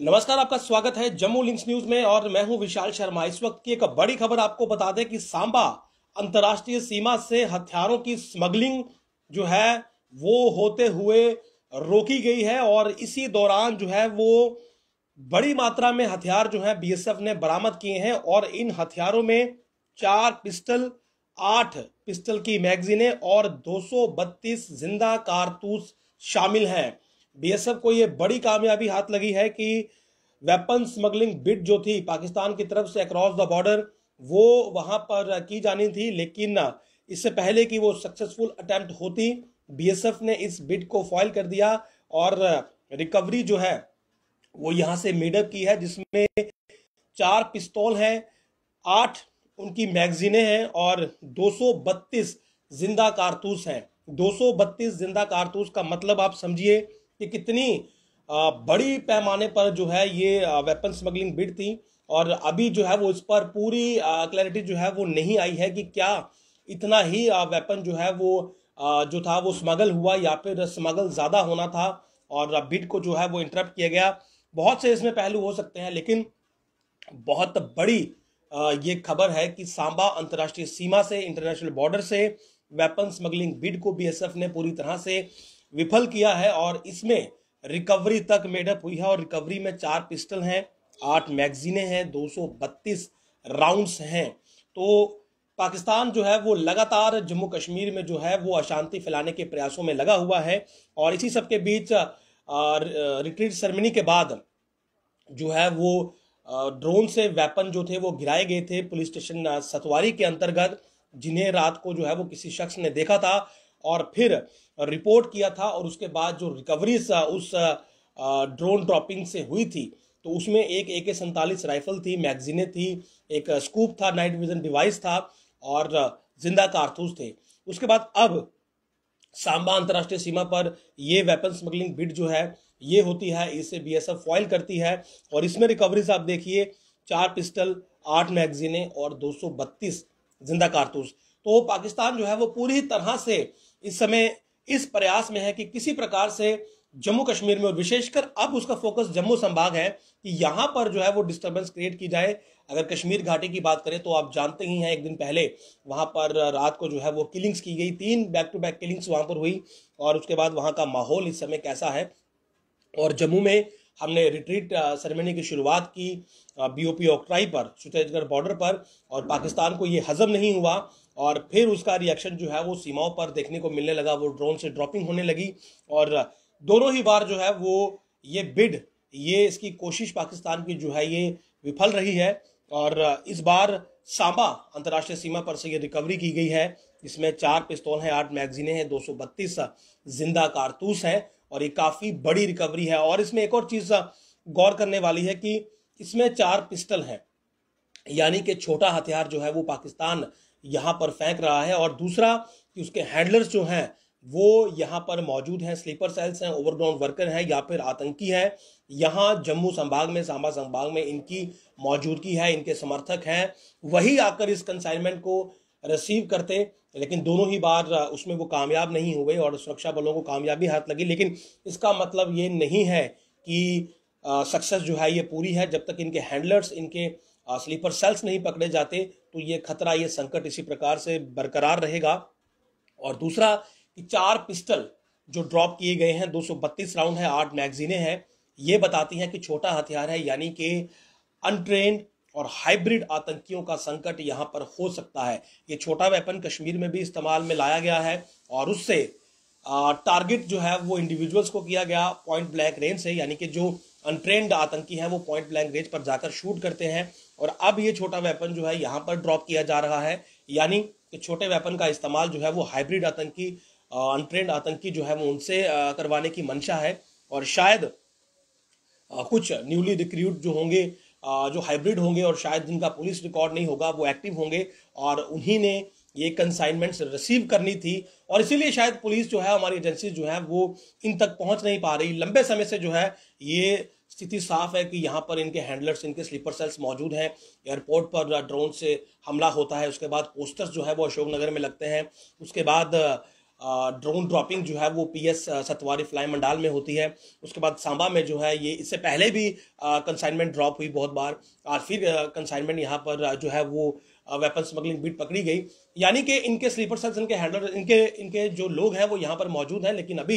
नमस्कार आपका स्वागत है जम्मू लिंक्स न्यूज में और मैं हूं विशाल शर्मा इस वक्त की एक बड़ी खबर आपको बता दें कि सांबा अंतर्राष्ट्रीय सीमा से हथियारों की स्मगलिंग जो है वो होते हुए रोकी गई है और इसी दौरान जो है वो बड़ी मात्रा में हथियार जो है बीएसएफ ने बरामद किए हैं और इन हथियारों में चार पिस्टल आठ पिस्टल की मैगजीने और दो जिंदा कारतूस शामिल हैं बीएसएफ को ये बड़ी कामयाबी हाथ लगी है कि वेपन स्मगलिंग बिट जो थी पाकिस्तान की तरफ से अक्रॉस द बॉर्डर वो वहां पर की जानी थी लेकिन इससे पहले कि वो सक्सेसफुल अटेम्प्ट होती बीएसएफ ने इस बिट को फॉइल कर दिया और रिकवरी जो है वो यहां से मेडअप की है जिसमें चार पिस्तौल हैं आठ उनकी मैगजीने हैं और 232 जिंदा कारतूस हैं 232 जिंदा कारतूस का मतलब आप समझिए कि कितनी बड़ी पैमाने पर जो है ये वेपन स्मगलिंग बिड थी और अभी जो है वो इस पर पूरी क्लैरिटी जो है वो नहीं आई है कि क्या इतना ही वेपन जो है वो जो था वो स्मगल हुआ या फिर स्मगल ज़्यादा होना था और बिड को जो है वो इंटरप्ट किया गया बहुत से इसमें पहलू हो सकते हैं लेकिन बहुत बड़ी ये खबर है कि सांबा अंतर्राष्ट्रीय सीमा से इंटरनेशनल बॉर्डर से वेपन स्मगलिंग बिड को बीएसएफ ने पूरी तरह से विफल किया है और इसमें रिकवरी तक मेडअप हुई है और रिकवरी में चार पिस्टल हैं आठ मैगजीने हैं दो राउंड्स हैं तो पाकिस्तान जो है वो लगातार जम्मू कश्मीर में जो है वो अशांति फैलाने के प्रयासों में लगा हुआ है और इसी सब के बीच रिट्रीट सेरेमनी के बाद जो है वो ड्रोन से वेपन जो थे वो गिराए गए थे पुलिस स्टेशन सतवारी के अंतर्गत जिन्हें रात को जो है वो किसी शख्स ने देखा था और फिर रिपोर्ट किया था और उसके बाद जो रिकवरी उस ड्रोन ड्रॉपिंग से हुई थी तो उसमें एक ए के सैंतालीस राइफल थी मैगजीने थी एक स्कूप था नाइट विजन डिवाइस था और जिंदा कारतूस थे उसके बाद अब सांबा अंतर्राष्ट्रीय सीमा पर ये वेपन स्मगलिंग बिट जो है ये होती है इसे बीएसएफ फॉइल करती है और इसमें रिकवरीज आप देखिए चार पिस्टल आठ मैगजीने और 232 जिंदा कारतूस तो पाकिस्तान जो है वो पूरी तरह से इस समय इस प्रयास में है कि किसी प्रकार से जम्मू कश्मीर में और विशेषकर अब उसका फोकस जम्मू संभाग है कि यहाँ पर जो है वो डिस्टरबेंस क्रिएट की जाए अगर कश्मीर घाटी की बात करें तो आप जानते ही हैं एक दिन पहले वहाँ पर रात को जो है वो किलिंग्स की गई तीन बैक टू बैक किलिंग्स वहाँ पर हुई और उसके बाद वहाँ का माहौल इस समय कैसा है और जम्मू में हमने रिट्रीट सेरेमनी uh, की शुरुआत की बी ओ पी ऑक्ट्राई पर छत्तीसगढ़ बॉर्डर पर और पाकिस्तान को ये हजम नहीं हुआ और फिर उसका रिएक्शन जो है वो सीमाओं पर देखने को मिलने लगा वो ड्रोन से ड्रॉपिंग होने लगी और uh, दोनों ही बार जो है वो ये बिड ये इसकी कोशिश पाकिस्तान की जो है ये विफल रही है और uh, इस बार सांबा अंतर्राष्ट्रीय सीमा पर से ये रिकवरी की गई है इसमें चार पिस्तौल हैं आठ मैगजीने हैं दो जिंदा कारतूस हैं और ये काफ़ी बड़ी रिकवरी है और इसमें एक और चीज़ गौर करने वाली है कि इसमें चार पिस्टल हैं यानी कि छोटा हथियार जो है वो पाकिस्तान यहाँ पर फेंक रहा है और दूसरा कि उसके हैंडलर्स जो हैं वो यहाँ पर मौजूद हैं स्लीपर सेल्स हैं ओवरग्राउंड वर्कर हैं या फिर आतंकी हैं यहाँ जम्मू संभाग में सांबा संभाग में इनकी मौजूदगी है इनके समर्थक हैं वही आकर इस कंसाइनमेंट को रिसीव करते लेकिन दोनों ही बार उसमें वो कामयाब नहीं हुए और सुरक्षा बलों को कामयाबी हाथ लगी लेकिन इसका मतलब ये नहीं है कि सक्सेस जो है ये पूरी है जब तक इनके हैंडलर्स इनके स्लीपर सेल्स नहीं पकड़े जाते तो ये खतरा ये संकट इसी प्रकार से बरकरार रहेगा और दूसरा कि चार पिस्टल जो ड्रॉप किए गए हैं 232 राउंड है आठ मैगजीने हैं ये बताती हैं कि छोटा हथियार है यानी कि अनट्रेन और हाइब्रिड आतंकियों का संकट यहाँ पर हो सकता है ये छोटा वेपन कश्मीर में भी इस्तेमाल में लाया गया है और उससे टारगेट जो है वो इंडिविजुअल्स को किया गया पॉइंट ब्लैंक रेंज से यानी कि जो अनट्रेंड आतंकी हैं वो पॉइंट ब्लैंक रेंज पर जाकर शूट करते हैं और अब ये छोटा वेपन जो है यहाँ पर ड्रॉप किया जा रहा है यानी कि छोटे वेपन का इस्तेमाल जो है वो हाइब्रिड आतंकी अनट्रेंड आतंकी जो है वो उनसे करवाने की मंशा है और शायद कुछ न्यूली रिक्रूट जो होंगे जो हाइब्रिड होंगे और शायद जिनका पुलिस रिकॉर्ड नहीं होगा वो एक्टिव होंगे और उन्हीं ने ये कंसाइनमेंट्स रिसीव करनी थी और इसीलिए शायद पुलिस जो है हमारी एजेंसी जो है वो इन तक पहुंच नहीं पा रही लंबे समय से जो है ये स्थिति साफ है कि यहाँ पर इनके हैंडलर्स इनके स्लीपर सेल्स मौजूद हैं एयरपोर्ट पर ड्रोन से हमला होता है उसके बाद पोस्टर्स जो है वो अशोकनगर में लगते हैं उसके बाद ड्रोन ड्रॉपिंग जो है वो पी एस सतवारी फ्लाई मंडाल में होती है उसके बाद सांबा में जो है ये इससे पहले भी कंसाइनमेंट ड्रॉप हुई बहुत बार और फिर कंसाइनमेंट यहाँ पर जो है वो वेपन स्मगलिंग बीट पकड़ी गई यानी कि इनके स्लीपर सेल्स इनके हैंडलर इनके इनके जो लोग हैं वो यहाँ पर मौजूद हैं लेकिन अभी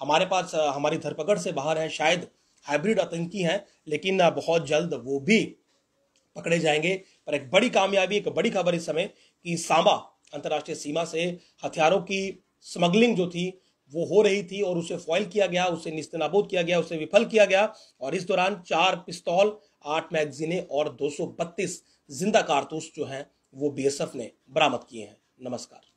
हमारे पास हमारी धरपकड़ से बाहर हैं शायद हाइब्रिड आतंकी हैं लेकिन बहुत जल्द वो भी पकड़े जाएंगे पर एक बड़ी कामयाबी एक बड़ी खबर इस समय कि सांबा अंतर्राष्ट्रीय सीमा से हथियारों की स्मगलिंग जो थी वो हो रही थी और उसे फॉइल किया गया उसे निस्तनाबूद किया गया उसे विफल किया गया और इस दौरान चार पिस्तौल आठ मैगजीने और 232 जिंदा कारतूस जो हैं वो बीएसएफ ने बरामद किए हैं नमस्कार